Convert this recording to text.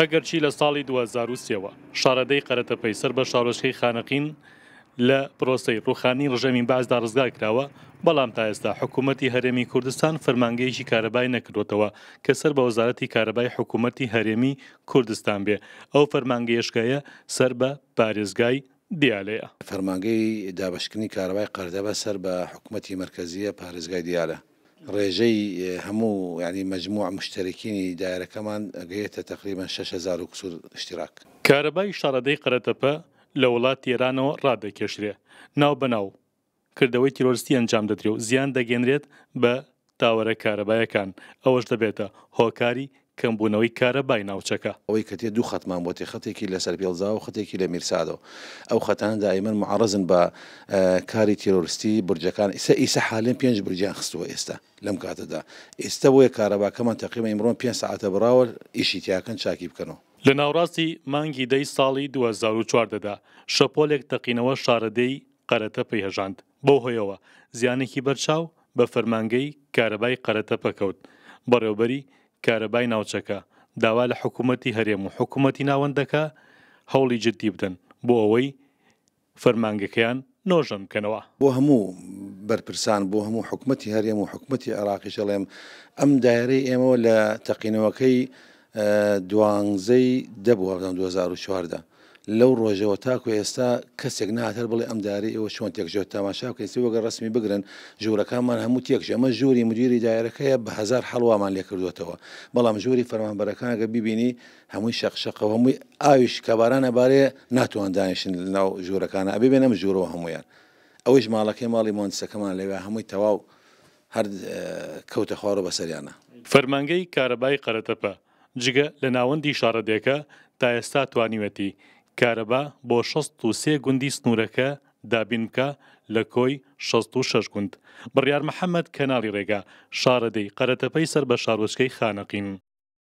ئەگەرچی لە ساڵی 2023ەوە شارەدەی قەرەتە پەیسەر بە شارۆشکەی خانەقین لە پرۆسی ڕوخانی ڕژەمی بازدا ڕزگا کراوە بەڵام تا ئێستا حکوومەتتی هەرێمی کوردستان فەرمانگەیشی کارەبای نەکردوتەوە کە سەر بە وەزارەتی کارەبای حکوومەتتی هەرێمی کوردستان بێ ئەو فەرمانگەیشکایە سەر بە پارێزگای دیالەیە فەرمانگەی دابشکنی کارەبای قەردەبە سەر بە حکوومەتتی مرکزیە پارێزگای دیالە ڕێژەی هەموو ینی مجموع مشترکینی دایرەکەمان ئەگەیتە تقریبان 6هزار و کسور شتراک کارەبای شارەدەی قەرەتەپە لە وڵات ئێرانەوە ڕادەکێشرێ ناو بەناو کردەوەی تیرۆستی ئەنجام دەدرێ و زیان دەگەنرێت بە تاوەرە کارەبایەکان ئەوەش دەبێتە هۆکاری کەم بوونەوەی کارە بای ناوچەکە ئەوەی کە تێ دوو خەتمان بۆ تێ خەتێکی لە سەر پێڵزا و خەتێکی لە میرسادەوە ئەو خەتان دائیمەن معرزن بە کاری تیرۆریستی برجەکان ئیسا ئیسە حالین پێنج برجیان خستووە ئێستا لەم کاتەدا ئێستا بۆیە کارەباکەمان تەقیمە ئمرۆن پێ ساعتە براوە ئیشی تیاکەن چاکی بکەنەوە لە ناوڕاستی مانگی دەی ساڵی 2014دا شەپۆلێک تەقینەوە شارەدەی قەرەتە پێیهێژاند بۆ هۆیەوە زیانێکی بەرچاو بە فەرمانگەی کارەبای قەرەتە پەکەوت بەڕێوبەری کارەبای ناوچەکە داوا لە حکوومەتتی هەرێم و حکوومەتتی ناوەندەکە هەوڵی جدی بدەن بۆ ئەوەی فەرمانگەکەیان نۆژم بکەنەوە بۆ هەموو بەرپرسان بۆ هەموو حکوومەتتی هەرێم و حکوومەتتی عراقیش ئەڵێم ئەم دایرەی ئێمەوە لە تەقینەوەکەی دوانزەی دەبوو 2014دا لەو ڕۆژەوە تاکو ئێستا کەسێک ناتەر بڵێ ئەمداری ئەوە چۆن تێکژێت تاماشا کەسی وەگە ڕسمی بگرن ژوورەکانمان هەموو تێکژەمە ژووری مدیری دایرەکەیە بە هزار هەڵوامان لێ کردوێتەوە بەڵام ژووری فەرمانبەرەکانگە ببینی هەمووی شەخشەقەوە هەمووی ئاویش کەباران ئەبارەیە ناتوان دانیشن ناو ژوورەکانە ئەبێ بێنم ژوورەوە هەمویان ئەوەش ماڵەکەی ماڵی مۆنسەکەمان لەوێ هەمووی تەواو هەر کەوتە خوارە بەسەریانە فەرمانگەی کارەبای قەرەتەپە جگە لە ناوەندی شارەدێکە تا ئێستا توانیوەتی کارەبا بۆ 16 گوندی سنوورەکە دابین بکە لە کۆی 16 گوند بڕیار محەممەد کەناڵی ڕێگا شارەدەی قەرەتەپەی سەر بە شارۆچکەی خانەقین